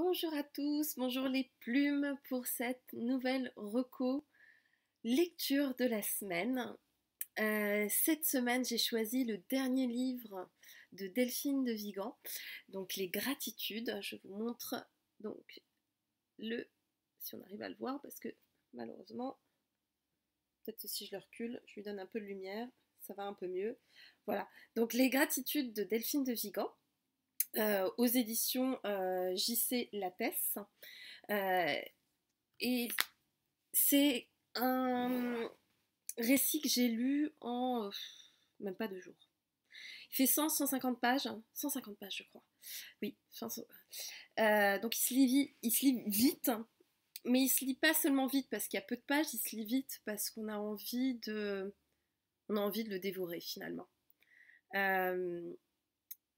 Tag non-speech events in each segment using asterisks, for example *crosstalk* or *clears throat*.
Bonjour à tous, bonjour les plumes pour cette nouvelle reco lecture de la semaine. Euh, cette semaine, j'ai choisi le dernier livre de Delphine de Vigan, donc Les Gratitudes. Je vous montre donc le, si on arrive à le voir, parce que malheureusement, peut-être si je le recule, je lui donne un peu de lumière, ça va un peu mieux. Voilà, donc Les Gratitudes de Delphine de Vigan. Euh, aux éditions euh, JC Lattès. Euh, et c'est un récit que j'ai lu en même pas deux jours. Il fait 100, 150 pages. 150 hein. pages, je crois. Oui, donc il se, lit vite, mais il se lit pas seulement vite parce qu'il y a peu de pages, il se lit vite parce qu'on a envie de, on a envie de le dévorer finalement.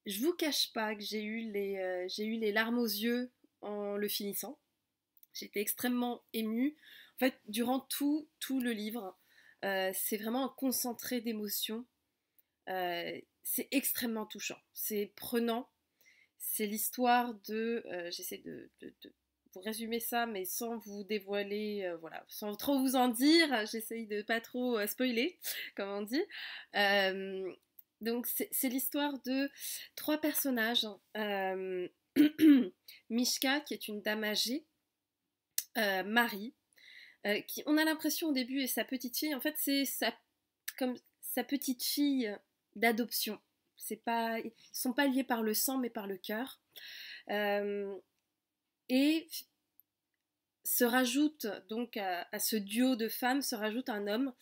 Je vous cache pas que j'ai eu, les, euh, eu les larmes aux yeux en le finissant. J'étais extrêmement émue. En fait, durant tout, tout le livre, euh, c'est vraiment un concentré d'émotions. Euh, c'est extrêmement touchant, c'est prenant. C'est l'histoire de. J'essaie de, de, vous résumer ça, mais sans vous dévoiler, voilà, sans trop vous en dire. j'essaie de pas trop spoiler, *laughs* comme on dit donc c'est l'histoire de trois personnages. Hein. Euh, *clears throat* Mishka, qui est une dame âgée, euh, Marie, euh, qui on a l'impression au début est sa petite fille. En fait, c'est sa, comme sa petite fille d'adoption. C'est pas, sont pas liés par le sang, mais par le cœur. et se rajoute donc à, ce duo de femmes, se rajoute un homme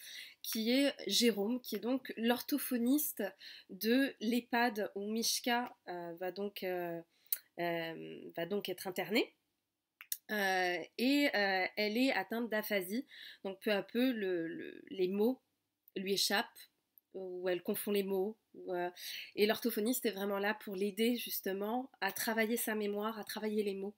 qui est Jérôme, qui est donc l'orthophoniste de l'EHPAD où Mishka euh, va, donc, euh, euh, va donc être internée. et elle est atteinte d'aphasie, donc peu à peu les mots lui échappent, ou elle confond les mots. et l'orthophoniste est vraiment là pour l'aider justement à travailler sa mémoire, à travailler les mots.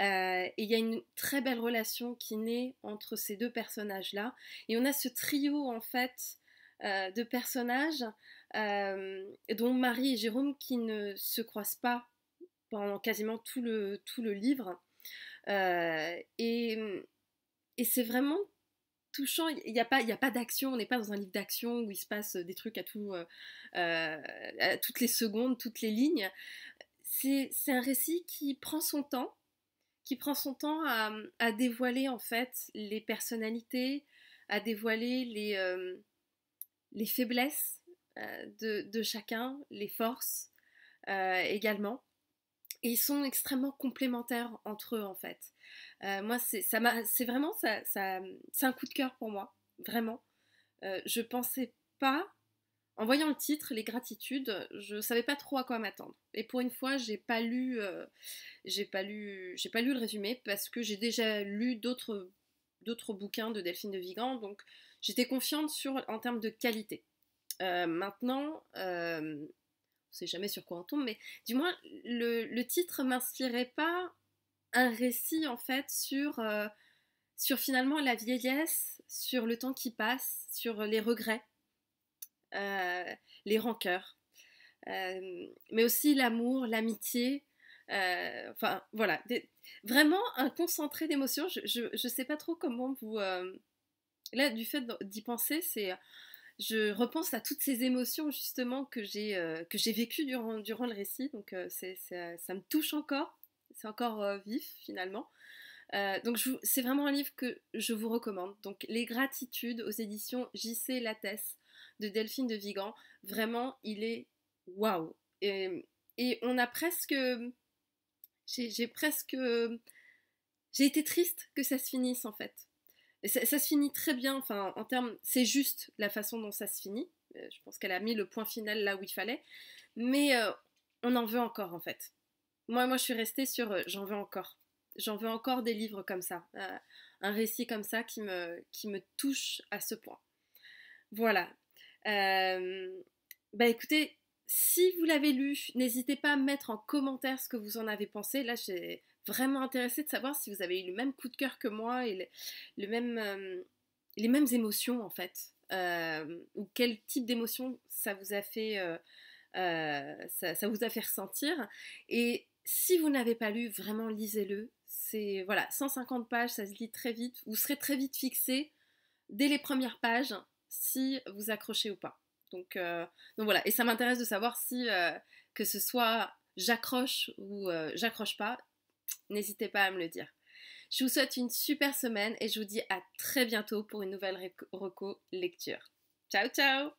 Euh, et il y a une très belle relation qui naît entre ces deux personnages-là. Et on a ce trio, en fait, euh, de personnages euh, dont Marie et Jérôme qui ne se croisent pas pendant quasiment tout le, tout le livre. et, c'est vraiment touchant. Il n'y a pas, il y a pas d'action. On n'est pas dans un livre d'action où il se passe des trucs à toutes les secondes, toutes les lignes. C'est, un récit qui prend son temps, qui prend son temps à, dévoiler en fait les personnalités, à dévoiler les, euh, faiblesses euh, de, chacun, les forces euh, également. ils sont extrêmement complémentaires entre eux en fait. moi, c'est vraiment ça, c'est un coup de cœur pour moi, vraiment. je pensais pas en voyant le titre, les gratitudes, je ne savais pas trop à quoi m'attendre. Et pour une fois, j'ai pas lu, euh, j'ai pas lu, j'ai pas lu le résumé parce que j'ai déjà lu d'autres d'autres bouquins de Delphine de Vigan, donc j'étais confiante sur en termes de qualité. Euh, maintenant, euh, on sait jamais sur quoi on tombe, mais du moins le, le titre m'inspirait pas un récit en fait sur euh, sur finalement la vieillesse, sur le temps qui passe, sur les regrets euh, les rancœurs, euh, mais aussi l'amour, l'amitié. Euh, enfin, voilà, vraiment un concentré d'émotions. Je ne sais pas trop comment vous... là, du fait d'y penser, c'est je repense à toutes ces émotions justement que j'ai vécues durant, durant le récit. Donc c'est, ça, me touche encore, c'est encore vif finalement. donc c'est vraiment un livre que je vous recommande. Donc les gratitudes aux éditions JC Lattès de Delphine de Vigan. Vraiment, il est waouh. Et, on a presque. J'ai presque. J'ai été triste que ça se finisse en fait. Ça, ça se finit très bien, enfin, en termes. C'est juste la façon dont ça se finit. Euh, je pense qu'elle a mis le point final là où il fallait. Mais euh, on en veut encore en fait. Moi, moi je suis restée sur euh, j'en veux encore. J'en veux encore des livres comme ça. un récit comme ça qui me, qui me touche à ce point. Voilà, euh, bah écoutez, si vous l'avez lu, n'hésitez pas à mettre en commentaire ce que vous en avez pensé. Là, j'ai vraiment intéressé de savoir si vous avez eu le même coup de cœur que moi et le, même, euh, les mêmes émotions en fait. Euh, ou quel type d'émotion ça vous a fait ça, vous a fait ressentir. Et si vous n'avez pas lu, vraiment lisez-le. C'est voilà, 150 pages, ça se lit très vite. Vous serez très vite fixé dès les premières pages si vous accrochez ou pas. Euh, donc, voilà, et ça m'intéresse de savoir si euh, que ce soit j'accroche ou euh, j'accroche pas, n'hésitez pas à me le dire. Je vous souhaite une super semaine et je vous dis à très bientôt pour une nouvelle reco lecture. Ciao ciao